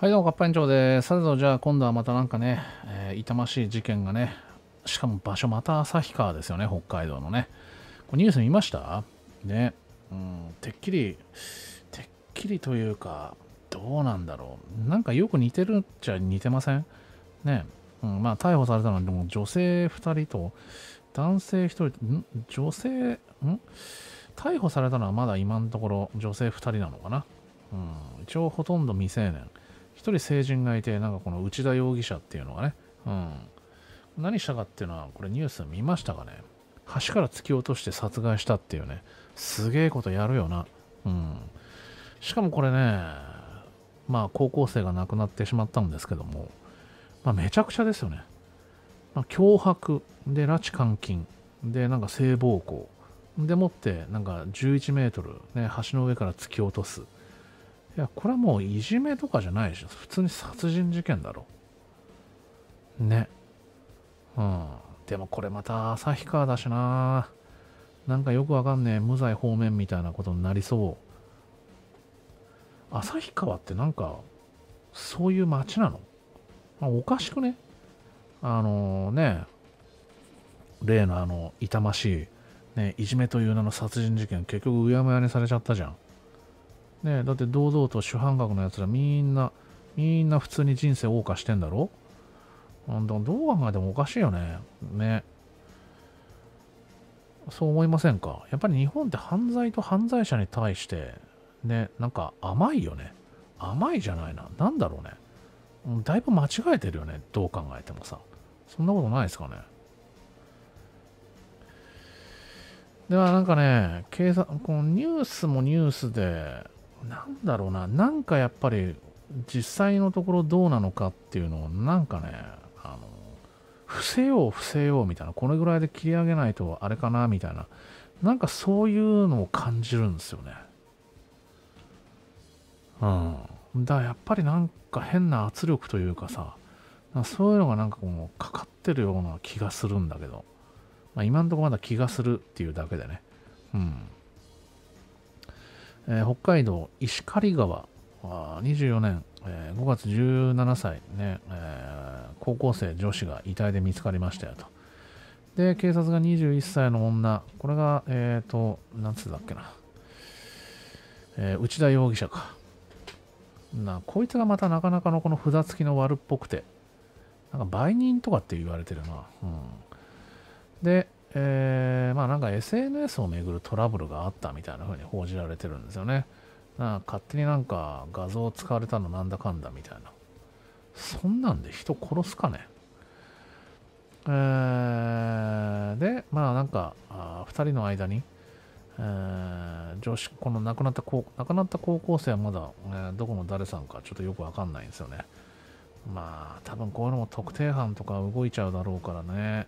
はいどうも、かっぱ園長です。さてじゃあ今度はまたなんかね、えー、痛ましい事件がね、しかも場所また旭川ですよね、北海道のね。これニュース見ましたね、うん、てっきり、てっきりというか、どうなんだろう。なんかよく似てるっちゃ似てませんね、うん、まあ逮捕されたのは、でも女性2人と、男性1人、ん女性、ん逮捕されたのはまだ今のところ女性2人なのかな。うん、一応ほとんど未成年。一人成人がいて、なんかこの内田容疑者っていうのがね、うん。何したかっていうのは、これニュース見ましたかね。橋から突き落として殺害したっていうね、すげえことやるよな。うん。しかもこれね、まあ高校生が亡くなってしまったんですけども、まあめちゃくちゃですよね。まあ、脅迫、で、拉致監禁、で、なんか性暴行、でもって、なんか11メートル、ね、橋の上から突き落とす。いや、これはもういじめとかじゃないでしょ。普通に殺人事件だろ。ね。うん。でもこれまた旭川だしな。なんかよくわかんねえ。無罪方面みたいなことになりそう。旭川ってなんか、そういう街なのおかしくねあのー、ね、例のあの、痛ましい、ね、いじめという名の殺人事件、結局うやむやにされちゃったじゃん。ねだって堂々と主犯格のやつらみんな、みんな普通に人生謳歌してんだろなんどう考えてもおかしいよね。ね。そう思いませんかやっぱり日本って犯罪と犯罪者に対して、ね、なんか甘いよね。甘いじゃないな。なんだろうね。だいぶ間違えてるよね。どう考えてもさ。そんなことないですかね。ではなんかね、警察、このニュースもニュースで、なんだろうな、なんかやっぱり実際のところどうなのかっていうのを、なんかね、あの、伏せよう、伏せようみたいな、このぐらいで切り上げないとあれかなみたいな、なんかそういうのを感じるんですよね。うん。だからやっぱりなんか変な圧力というかさ、かそういうのがなんかこう、かかってるような気がするんだけど、まあ、今んとこまだ気がするっていうだけでね。うん。えー、北海道石狩川、24年、えー、5月17歳ね、えー、高校生女子が遺体で見つかりましたよと。で、警察が21歳の女、これが、えっ、ー、と、なんつうだっけな、えー、内田容疑者か。なこいつがまたなかなかのこの札付きの悪っぽくて、なんか売人とかって言われてるな。うん、で、えー、まあなんか SNS をめぐるトラブルがあったみたいな風に報じられてるんですよね。な勝手になんか画像を使われたのなんだかんだみたいな。そんなんで人殺すかねえー、で、まあなんか、あ2人の間に、えー、女子、この亡くなった高亡くなった高校生はまだ、えどこの誰さんかちょっとよくわかんないんですよね。まあ多分こういうのも特定班とか動いちゃうだろうからね。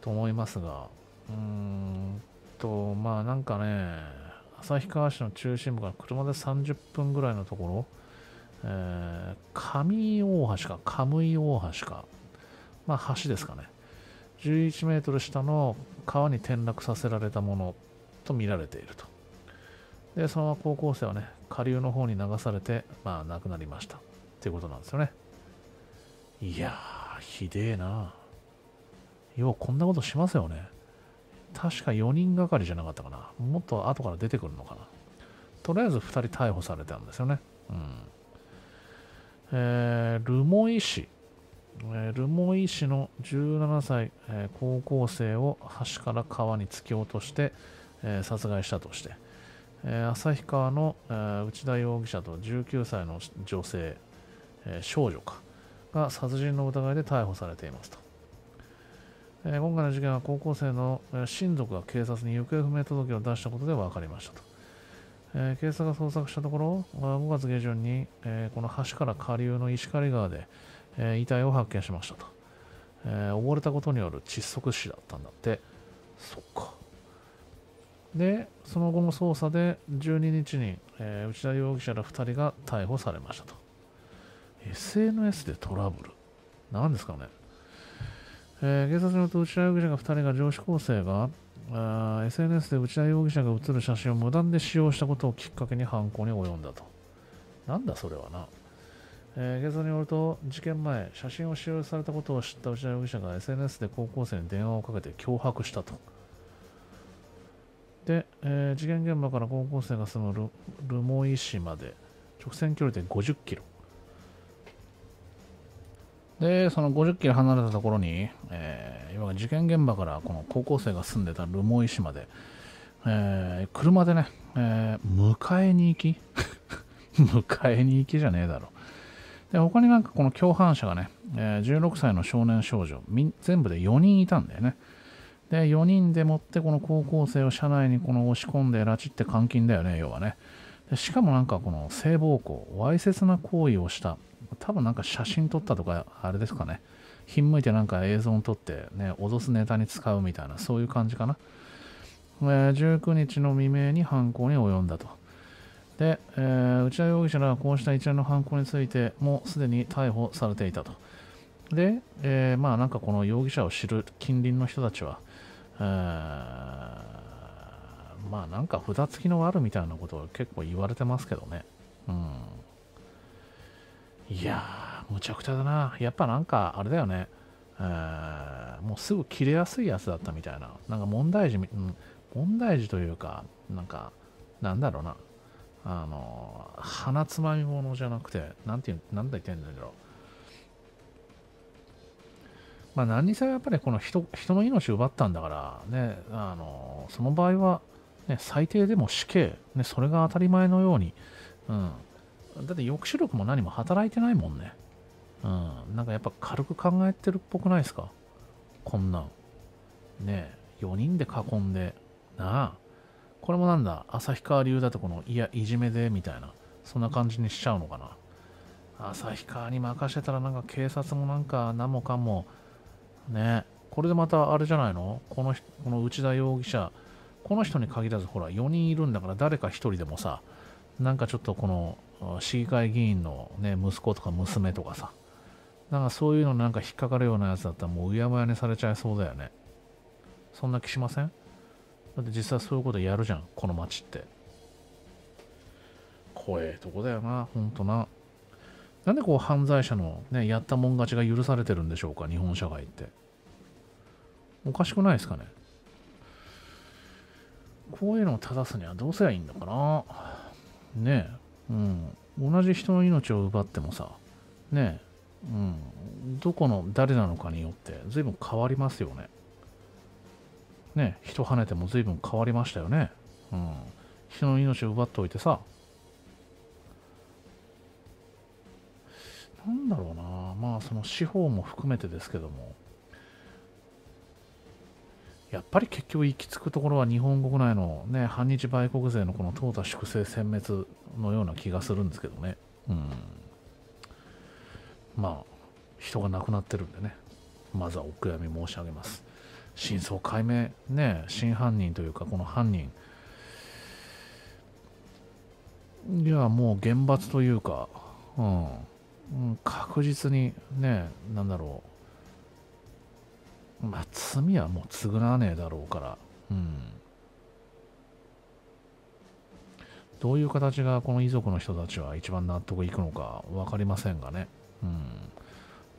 と思いますが、うーんと、まあなんかね、旭川市の中心部から車で30分ぐらいのところ、えー、上大橋か、ムイ大橋か、まあ橋ですかね。11メートル下の川に転落させられたものと見られていると。で、そのまま高校生はね、下流の方に流されて、まあ亡くなりました。っていうことなんですよね。いやー、ひでえな。ようこんなことしますよね。確か4人がかりじゃなかったかな。もっと後から出てくるのかな。とりあえず2人逮捕されたんですよね。うん。えー、留萌市。えー、留萌市の17歳、えー、高校生を橋から川に突き落として、えー、殺害したとして、えー、旭川の、えー、内田容疑者と19歳の女性、えー、少女かが殺人の疑いで逮捕されていますと。えー、今回の事件は高校生の親族が警察に行方不明届を出したことで分かりましたと、えー、警察が捜索したところ5月下旬に、えー、この橋から下流の石狩川で、え遺体を発見しましたと、え溺れたことによる窒息死だったんだってそっかでその後の捜査で12日に、え内田容疑者ら2人が逮捕されましたと SNS でトラブル何ですかねえー、警察によると内田容疑者が2人が女子高生があ SNS で内田容疑者が写る写真を無断で使用したことをきっかけに犯行に及んだと。なんだそれはな。えー、警察によると事件前、写真を使用されたことを知った内田容疑者が SNS で高校生に電話をかけて脅迫したと。で、えー、事件現場から高校生が住む留萌市まで直線距離で50キロ。で、その50キロ離れたところに、えー、い事件現場からこの高校生が住んでた留萌市まで、えー、車でね、えー、迎えに行き 迎えに行きじゃねえだろ。で、他になんかこの共犯者がね、え16歳の少年少女、全部で4人いたんだよね。で、4人でもってこの高校生を車内にこの押し込んで拉致って監禁だよね、要はね。しかもなんかこの性暴行、わいせつな行為をした。多分なんか写真撮ったとか、あれですかね。ひんむいてなんか映像を撮ってね、脅すネタに使うみたいな、そういう感じかな。19日の未明に犯行に及んだと。で、えー、内田容疑者らはこうした一連の犯行についてもうすでに逮捕されていたと。で、えー、まあなんかこの容疑者を知る近隣の人たちは、えーまあなんか札付きのあるみたいなことは結構言われてますけどね。うん。いやー、むちゃくちゃだな。やっぱなんかあれだよね。えー、もうすぐ切れやすいやつだったみたいな。なんか問題児、うん、問題児というか、なんか、なんだろうな。あの、鼻つまみものじゃなくて、なんていう、なんだ言ってんだろう。まあ何にせよやっぱりこの人人の命を奪ったんだから、ね、あの、その場合は、ね、最低でも死刑、ね、それが当たり前のように、うん、だって抑止力も何も働いてないもんね、うん、なんかやっぱ軽く考えてるっぽくないですかこんなんね4人で囲んでなあこれもなんだ旭川流だとこのいやいじめでみたいなそんな感じにしちゃうのかな旭川に任せたらなんか警察もなんか何もかもねこれでまたあれじゃないのこのこの内田容疑者この人に限らずほら4人いるんだから誰か1人でもさなんかちょっとこの市議会議員の、ね、息子とか娘とかさなんかそういうのなんか引っかかるようなやつだったらもううやむやにされちゃいそうだよねそんな気しませんだって実際そういうことやるじゃんこの街って怖えとこだよなほんとななんでこう犯罪者のねやったもん勝ちが許されてるんでしょうか日本社会っておかしくないですかねこういうのを正すにはどうすりゃいいのかな。ねえ。うん。同じ人の命を奪ってもさ、ねえ。うん。どこの誰なのかによって随分変わりますよね。ねえ。人跳ねても随分変わりましたよね。うん。人の命を奪っておいてさ。なんだろうな。まあその司法も含めてですけども。やっぱり結局行き着くところは日本国内の、ね、反日売国勢のこの淘汰粛清殲滅のような気がするんですけどね、うん、まあ人が亡くなってるんでねまずはお悔やみ申し上げます真相解明ね真犯人というかこの犯人いやもう厳罰というか、うん、確実にねなんだろうまあ、罪はもう償わねえだろうから、うん。どういう形がこの遺族の人たちは一番納得いくのか分かりませんがね。うん。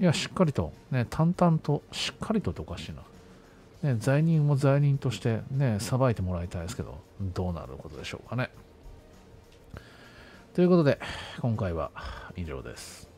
いや、しっかりと、ね、淡々と、しっかりととかしな。ね、罪人も罪人として、ね、裁いてもらいたいですけど、どうなることでしょうかね。ということで、今回は以上です。